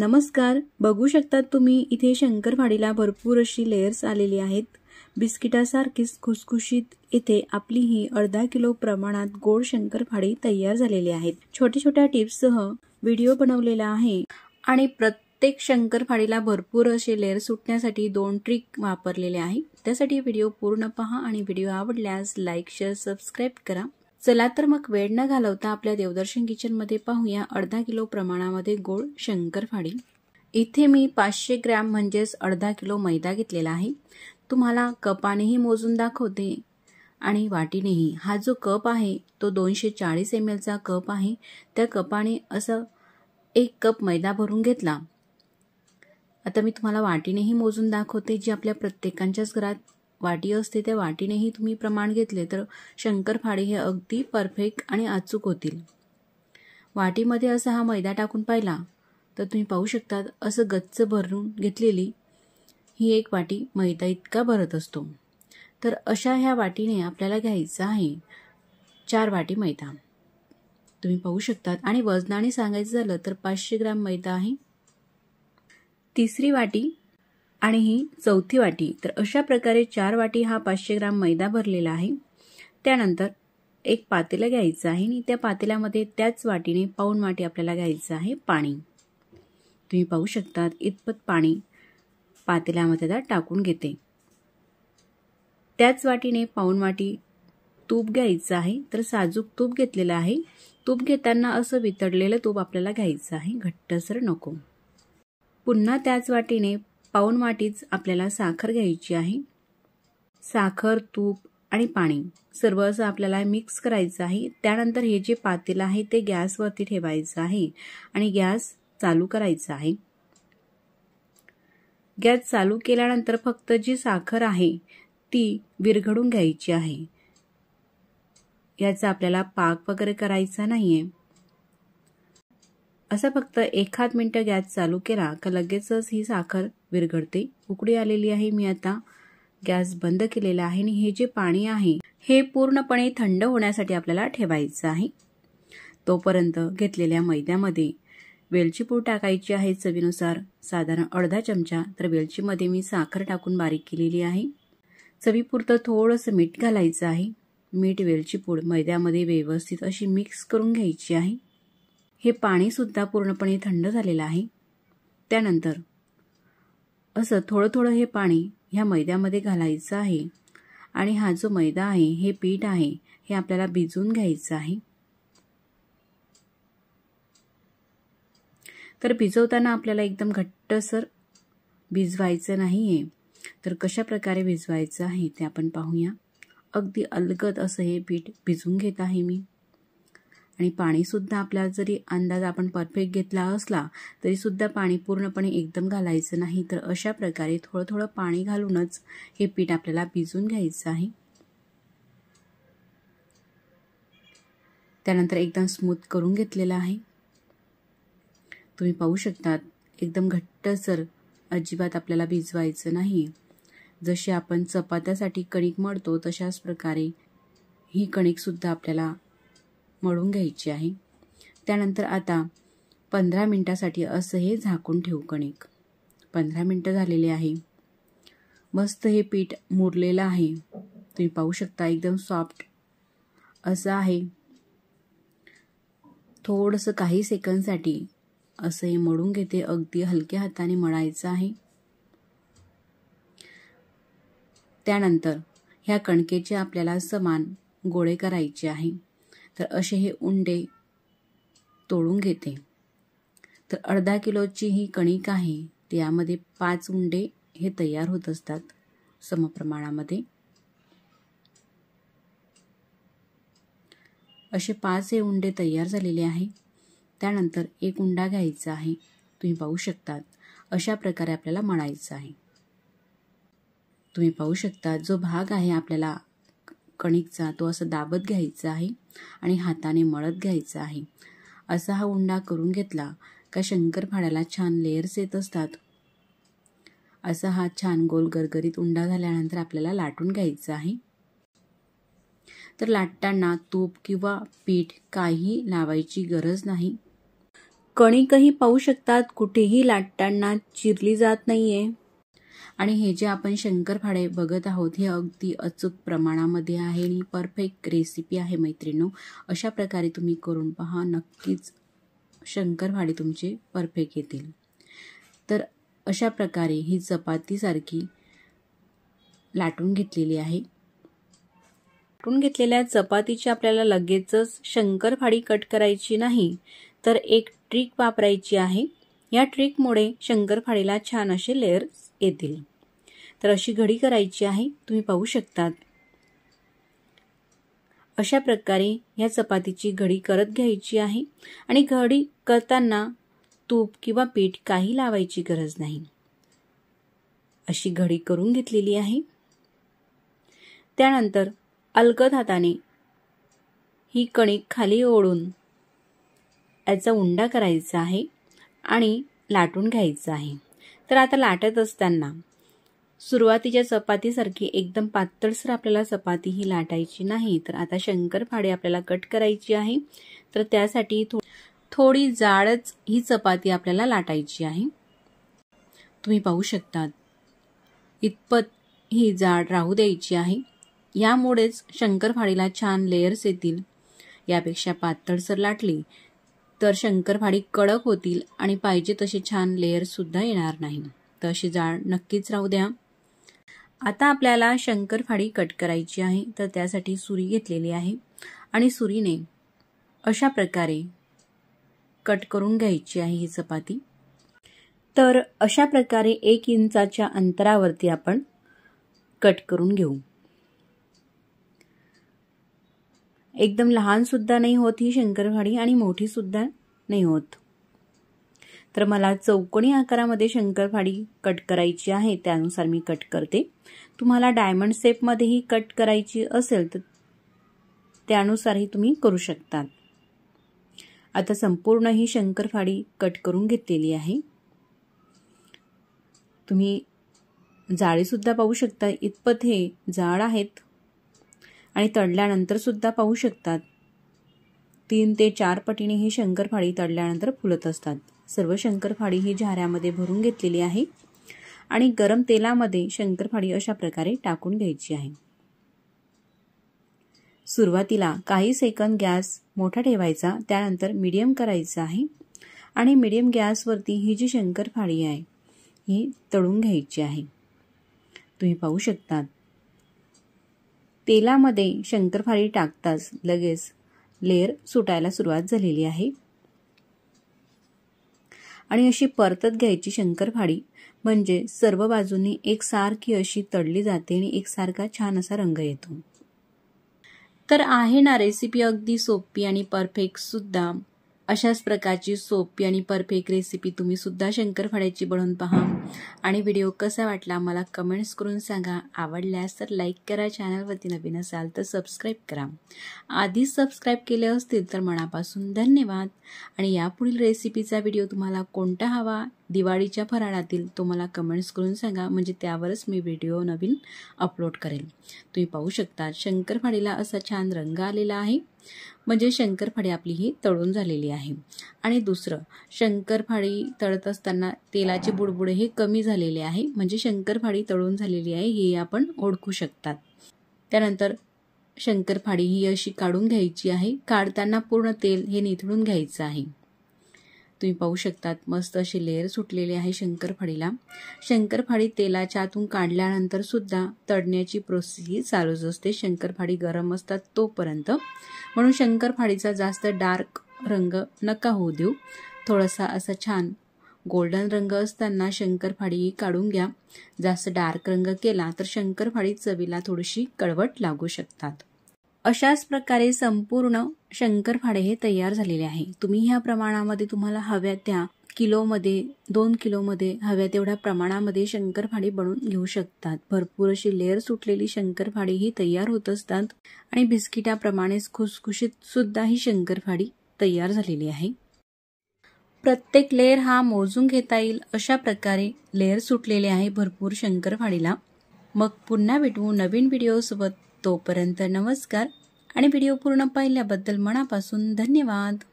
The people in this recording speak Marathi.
नमस्कार बघू शकतात तुम्ही इथे शंकरवाडीला भरपूर अशी लेयर्स आलेली आहेत बिस्किटासारखीच खुसखुशीत येथे आपली ही अर्धा किलो प्रमाणात गोड शंकरफाडी तयार झालेली आहेत छोट्या छोट्या टिप्ससह व्हिडिओ बनवलेला आहे आणि प्रत्येक शंकरफाडीला भरपूर असे लेअर सुटण्यासाठी दोन ट्रिक वापरलेले आहे त्यासाठी व्हिडिओ पूर्ण पहा आणि व्हिडिओ आवडल्यास लाईक शेअर सबस्क्राईब करा चला तर मग वेळ न घालवता आपल्या देवदर्शन किचनमध्ये पाहूया अर्धा किलो प्रमाणामध्ये गोड फाडी इथे मी पाचशे ग्रॅम म्हणजेच अर्धा किलो मैदा घेतलेला आहे तुम्हाला कपानेही मोजून दाखवते आणि वाटीनेही हा जो कप आहे तो दोनशे चाळीस एम एलचा कप आहे त्या कपाने असं एक कप मैदा भरून घेतला आता मी तुम्हाला वाटीनेही मोजून दाखवते जी आपल्या प्रत्येकांच्याच घरात वाटी असते त्या वाटीनेही तुम्ही प्रमाण घेतले तर शंकरफाळे हे अगदी परफेक्ट आणि अचूक होतील वाटीमध्ये असा हा मैदा टाकून पाहिला तर तुम्ही पाहू शकतात असं गच्च भरून घेतलेली ही एक वाटी मैदा इतका भरत असतो तर अशा ह्या वाटीने आपल्याला घ्यायचं आहे चार वाटी मैदा तुम्ही पाहू शकतात आणि वजनाने सांगायचं झालं तर पाचशे ग्रॅम मैदा आहे तिसरी वाटी आणि ही चौथी वाटी तर अशा प्रकारे चार वाटी हा पाचशे ग्राम मैदा भरलेला आहे त्यानंतर एक पातेलं घ्यायचं आहे आणि त्या पातेल्यामध्ये त्याच वाटीने पाऊन वाटी आपल्याला घ्यायचं आहे पाणी तुम्ही पाहू शकता इतपत पाणी पातेल्यामध्ये त्या टाकून घेते त्याच वाटीने पाऊन वाटी तूप घ्यायचं आहे तर साजूक तूप घेतलेलं आहे तूप घेताना असं वितळलेलं तूप आपल्याला घ्यायचं आहे घट्टसर नको पुन्हा त्याच वाटीने पाऊन वाटीच आपल्याला साखर घ्यायची आहे साखर तूप आणि पाणी सर्व असं आपल्याला मिक्स करायचं आहे त्यानंतर हे जे पातेलं आहे ते गॅसवरती ठेवायचं आहे आणि गॅस चालू करायचा आहे गॅस चालू केल्यानंतर फक्त जी साखर आहे ती विरघडून घ्यायची आहे याचा आपल्याला पाक वगैरे करायचा नाही आहे असं फक्त एखाद मिनटं गॅस चालू केला का लगेचच ही साखर विरघडते उकडी आलेली आहे मी आता गॅस बंद केलेला आहे आणि हे जे पाणी आहे हे पूर्णपणे थंड होण्यासाठी आपल्याला ठेवायचं आहे तोपर्यंत घेतलेल्या मैद्यामध्ये वेलची टाकायची आहे चवीनुसार साधारण अर्धा चमचा तर वेलचीमध्ये मी साखर टाकून बारीक केलेली आहे चवीपुरतं थोडंसं मीठ घालायचं आहे मीठ वेलची मैद्यामध्ये व्यवस्थित अशी मिक्स करून घ्यायची आहे हे पाणीसुद्धा पूर्णपणे थंड झालेलं आहे त्यानंतर असं थोडं थोडं हे पाणी ह्या मैद्यामध्ये घालायचं आहे आणि हा जो मैदा आहे हे पीठ आहे हे आपल्याला भिजून घ्यायचं आहे तर भिजवताना आपल्याला एकदम घट्टसर भिजवायचं नाही आहे तर कशा प्रकारे भिजवायचं आहे ते आपण पाहूया अगदी अलगद असं हे पीठ भिजून घेत आहे मी आणि पाणीसुद्धा आपला जरी अंदाज आपण परफेक्ट घेतला असला तरीसुद्धा पाणी पूर्णपणे एकदम घालायचं नाही तर अशा प्रकारे थोडं थोडं पाणी घालूनच हे पीठ आपल्याला भिजून घ्यायचं आहे त्यानंतर एकदम स्मूथ करून घेतलेलं आहे तुम्ही पाहू शकतात एकदम घट्टसर अजिबात आपल्याला भिजवायचं नाही जशी आपण चपात्यासाठी कणिक मळतो तशाच प्रकारे ही कणिकसुद्धा आपल्याला मळून घ्यायची आहे त्यानंतर आता पंधरा मिनटासाठी असं हे झाकून ठेवू कणिक पंधरा मिनटं झालेले आहे मस्त हे पीठ मुरलेलं आहे तुम्ही पाहू शकता एकदम सॉफ्ट असं आहे थोडंसं काही सेकंदसाठी असं हे मळून घेते अगदी हलक्या हाताने मळायचं आहे त्यानंतर ह्या कणकेचे आपल्याला समान गोळे करायचे आहे तर असे हे उंडे तोडून घेते तर अर्धा किलोची ही कणिक आहे त्यामध्ये पाच उंडे हे तयार होत असतात समप्रमाणामध्ये असे पाच हे उंडे तयार झालेले आहे त्यानंतर एक उंडा घ्यायचा आहे तुम्ही पाहू शकतात अशा प्रकारे आपल्याला मळायचं आहे तुम्ही पाहू शकता जो भाग आहे आपल्याला कणिकचा तो असं दाबत घ्यायचा आहे आणि हाताने मळत घ्यायचा आहे असा हा उंडा करून घेतला का शंकरफाड्याला छान लेयर्स येत असतात असा हा छान गोल गरगरीत उंडा झाल्यानंतर आपल्याला लाटून घ्यायचा आहे तर लाटताना तूप किंवा पीठ काही लावायची गरज नाही कणिकही पाहू शकतात कुठेही लाटताना चिरली जात नाहीये आणि हे जे आपण शंकरफाडे बघत आहोत हे अगदी अचूक प्रमाणामध्ये आहे आणि परफेक्ट रेसिपी आहे मैत्रिणो अशा प्रकारे तुम्ही करून पहा नक्कीच शंकरफाडे तुमचे परफेक्ट येतील तर अशा प्रकारे ही चपातीसारखी लाटून घेतलेली आहे लाटून घेतलेल्या चपातीची आपल्याला लगेचच शंकरफाडी कट करायची नाही तर एक ट्रिक वापरायची आहे या ट्रिकमुळे शंकरफाडीला छान असे लेअर्स येतील तर अशी घडी करायची आहे तुम्ही पाहू शकतात अशा प्रकारे या चपातीची घडी करत घ्यायची आहे आणि घडी करताना तूप किंवा पीठ काही लावायची गरज नाही अशी घडी करून घेतलेली आहे त्यानंतर अलगद हाताने ही कणिक खाली ओढून याचा उंडा करायचा आहे आणि लाटून घ्यायचा आहे तर आता लाटत असताना सुरुवातीच्या चपातीसारखी एकदम पातळसर आपल्याला चपाती ही लाटायची नाही तर आता फाडी आपल्याला कट करायची आहे तर त्यासाठी थो थोडी जाडच ही चपाती आपल्याला लाटायची आहे तुम्ही पाहू शकता इतपत ही जाड राहू द्यायची आहे यामुळेच शंकरफाळीला छान लेयर्स येतील यापेक्षा पातळसर लाटली तर शंकरपाळी कडक होतील आणि पाहिजे तसे छान लेअरसुद्धा येणार नाही तर अशी जाळ नक्कीच राहू द्या आता आपल्याला शंकरफाडी कट करायची आहे तर त्यासाठी सुरी घेतलेली आहे आणि सुरीने अशा प्रकारे कट करून घ्यायची आहे ही चपाती तर अशा प्रकारे एक इंचाच्या अंतरावरती आपण कट करून घेऊ एकदम लहान सुद्धा नाही होत ही शंकरपाळी आणि मोठी सुद्धा नाही होत तर मला चौकोनी आकारामध्ये शंकरपाळी कट करायची आहे त्यानुसार मी कट करते तुम्हाला डायमंड शेपमध्येही कट करायची असेल तर त्यानुसारही तुम्ही करू शकतात आता संपूर्ण ही शंकरफाडी कट करून घेतलेली आहे तुम्ही जाळीसुद्धा पाहू शकता इतपत हे जाड आहेत आणि सुद्धा पाहू शकतात तीन ते चार पटीने ही शंकरफाळी तडल्यानंतर फुलत असतात सर्व शंकरफाळी ही झाऱ्यामध्ये भरून घेतलेली आहे आणि गरम तेलामध्ये शंकरफाळी अशा प्रकारे टाकून घ्यायची आहे सुरुवातीला काही सेकंद गॅस मोठा ठेवायचा त्यानंतर मीडियम करायचा आहे आणि मीडियम गॅसवरती ही जी शंकरफाळी आहे ही तळून घ्यायची आहे तुम्ही पाहू शकतात तेलामध्ये शंकरफाळी टाकताच लगेच लेअर सुटायला सुरुवात झालेली आहे आणि अशी परतत घ्यायची शंकरफाळी म्हणजे सर्व बाजूंनी एकसारखी अशी तडली जाते आणि एकसारखा छान असा रंग येतो तर आहे ना रेसिपी अगदी सोपी आणि परफेक्ट सुद्धा अशाच प्रकारची सोपी आणि परफेक्ट रेसिपी तुम्ही सुद्धा फळ्याची बनवून पहा आणि व्हिडिओ कसा वाटला मला कमेंट्स करून सांगा आवडल्यास तर लाईक करा चॅनलवरती नवीन असाल तर सबस्क्राईब करा आधीच सबस्क्राईब केले असतील तर मनापासून धन्यवाद आणि यापुढील रेसिपीचा व्हिडिओ तुम्हाला कोणता हवा दिवाळीच्या फराळातील तो मला कमेंट्स करून सांगा म्हणजे त्यावरच मी व्हिडिओ नवीन अपलोड करेल तुम्ही पाहू शकता शंकरफाडीला असा छान रंग आलेला आहे म्हणजे शंकरफाळी आपली ही तळून झालेली आहे आणि दुसरं शंकरफाळी तळत असताना तेलाचे बुडबुडे हे कमी झालेले आहे म्हणजे शंकरफाळी तळून झालेली आहे हे आपण ओळखू शकतात त्यानंतर शंकरफाळी ही अशी काढून घ्यायची आहे काढताना पूर्ण तेल हे निथळून घ्यायचं आहे तुम्ही पाहू शकतात मस्त अशी लेअर सुटलेली आहे शंकरफाडीला शंकरफाडी तेलाच्या आतून काढल्यानंतर सुद्धा तडण्याची प्रोसेस ही चालूच असते शंकरफाडी गरम असतात तोपर्यंत म्हणून शंकरफाडीचा जास्त डार्क रंग नका होऊ देऊ थोडासा असा छान गोल्डन रंग असताना शंकरफाडी काढून घ्या जास्त डार्क रंग केला तर शंकरफाडी चवीला थोडीशी कळवट लागू शकतात अशाच प्रकारे संपूर्ण शंकरफाडे हे तयार झालेले आहे तुम्ही ह्या प्रमाणामध्ये तुम्हाला हव्या त्या किलोमध्ये दोन किलोमध्ये हव्या तेवढ्या प्रमाणामध्ये शंकरफाडी बनवून घेऊ शकतात भरपूर अशी लेअर सुटलेली शंकरफाडी ही तयार होत असतात आणि बिस्किटाप्रमाणेच खुसखुशीत सुद्धा ही शंकरफाडी तयार झालेली आहे प्रत्येक लेअर हा मोजून घेता येईल अशा प्रकारे लेअर सुटलेले आहे भरपूर शंकरफाडीला मग पुन्हा भेटवू नवीन व्हिडिओसोबत तोपर्यंत नमस्कार आणि व्हिडिओ पूर्ण पाहिल्याबद्दल मनापासून धन्यवाद